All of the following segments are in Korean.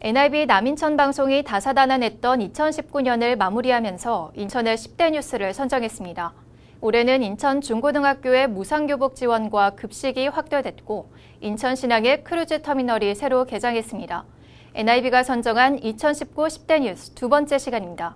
NIB 남인천 방송이 다사다난했던 2019년을 마무리하면서 인천의 10대 뉴스를 선정했습니다. 올해는 인천 중고등학교의 무상교복 지원과 급식이 확대됐고 인천 신항의 크루즈 터미널이 새로 개장했습니다. NIB가 선정한 2019 10대 뉴스 두 번째 시간입니다.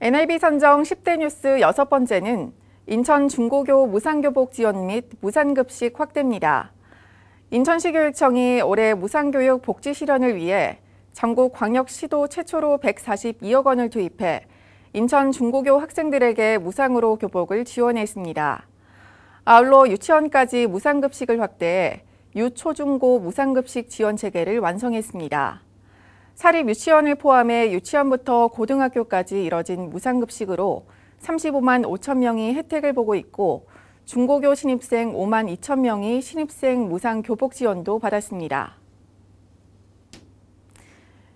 NIB 선정 10대 뉴스 여섯 번째는 인천 중고교 무상교복 지원 및 무상급식 확대입니다. 인천시 교육청이 올해 무상교육 복지 실현을 위해 전국 광역시도 최초로 142억 원을 투입해 인천 중고교 학생들에게 무상으로 교복을 지원했습니다. 아울러 유치원까지 무상급식을 확대해 유초중고 무상급식 지원 체계를 완성했습니다. 사립 유치원을 포함해 유치원부터 고등학교까지 이뤄진 무상급식으로 35만 5천 명이 혜택을 보고 있고 중고교 신입생 5만 2천 명이 신입생 무상 교복 지원도 받았습니다.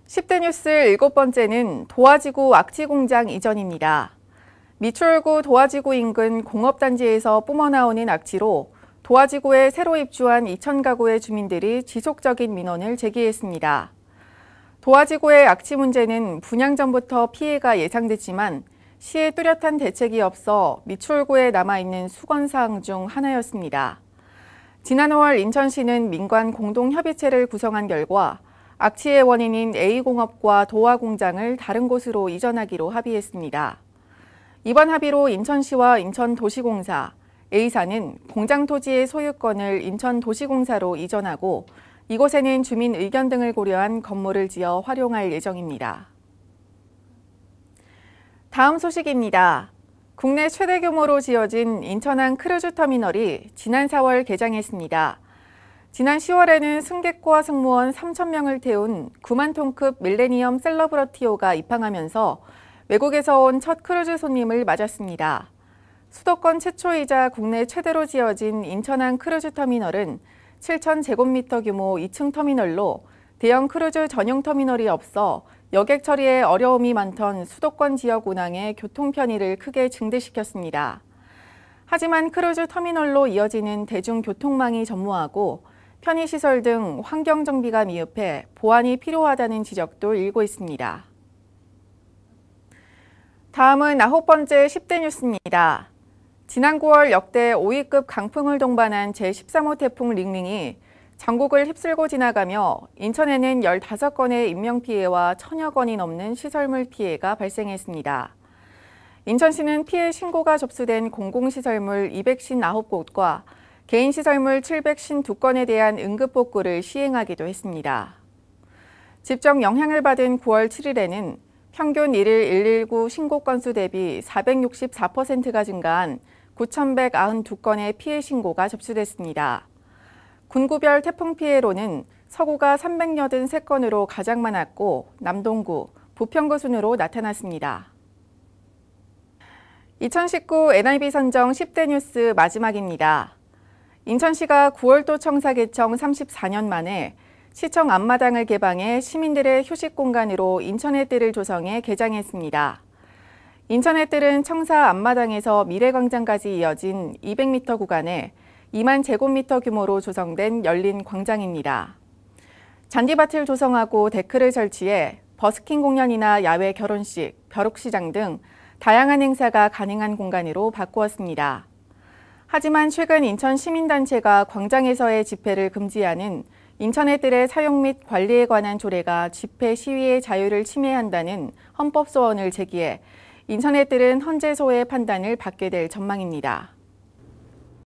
10대 뉴스 일곱 번째는 도화지구 악취공장 이전입니다. 미추홀구 도화지구 인근 공업단지에서 뿜어나오는 악취로 도화지구에 새로 입주한 2천 가구의 주민들이 지속적인 민원을 제기했습니다. 도화지구의 악취 문제는 분양 전부터 피해가 예상됐지만 시의 뚜렷한 대책이 없어 미출구에 남아있는 수건사항 중 하나였습니다. 지난 5월 인천시는 민관 공동협의체를 구성한 결과 악취의 원인인 A공업과 도화공장을 다른 곳으로 이전하기로 합의했습니다. 이번 합의로 인천시와 인천도시공사, A사는 공장 토지의 소유권을 인천도시공사로 이전하고 이곳에는 주민 의견 등을 고려한 건물을 지어 활용할 예정입니다. 다음 소식입니다. 국내 최대 규모로 지어진 인천항 크루즈 터미널이 지난 4월 개장했습니다. 지난 10월에는 승객과 승무원 3,000명을 태운 9만 톤급 밀레니엄 셀러브러티오가 입항하면서 외국에서 온 첫 크루즈 손님을 맞았습니다. 수도권 최초이자 국내 최대로 지어진 인천항 크루즈 터미널은 7,000제곱미터 규모 2층 터미널로 대형 크루즈 전용 터미널이 없어 여객 처리에 어려움이 많던 수도권 지역 운항의 교통 편의를 크게 증대시켰습니다. 하지만 크루즈 터미널로 이어지는 대중교통망이 전무하고 편의시설 등 환경 정비가 미흡해 보완이 필요하다는 지적도 일고 있습니다. 다음은 아홉 번째 10대 뉴스입니다. 지난 9월 역대 5위급 강풍을 동반한 제13호 태풍 링링이 장곡을 휩쓸고 지나가며 인천에는 15건의 인명피해와 천여 건이 넘는 시설물 피해가 발생했습니다. 인천시는 피해 신고가 접수된 공공시설물 259곳과 개인시설물 752건에 대한 응급복구를 시행하기도 했습니다. 집정 영향을 받은 9월 7일에는 평균 1일 119 신고 건수 대비 464%가 증가한 9,192건의 피해 신고가 접수됐습니다. 군구별 태풍 피해로는 서구가 383건으로 가장 많았고 남동구, 부평구 순으로 나타났습니다. 2019 NIB 선정 10대 뉴스 마지막입니다. 인천시가 9월도 청사 개청 34년 만에 시청 앞마당을 개방해 시민들의 휴식 공간으로 인천의 뜰을 조성해 개장했습니다. 인천의 뜰은 청사 앞마당에서 미래광장까지 이어진 200m 구간에 2만 제곱미터 규모로 조성된 열린 광장입니다. 잔디밭을 조성하고 데크를 설치해 버스킹 공연이나 야외 결혼식, 벼룩시장 등 다양한 행사가 가능한 공간으로 바꾸었습니다. 하지만 최근 인천 시민단체가 광장에서의 집회를 금지하는 인천의들의 사용 및 관리에 관한 조례가 집회 시위의 자유를 침해한다는 헌법소원을 제기해 인천의들은 헌재소의 판단을 받게 될 전망입니다.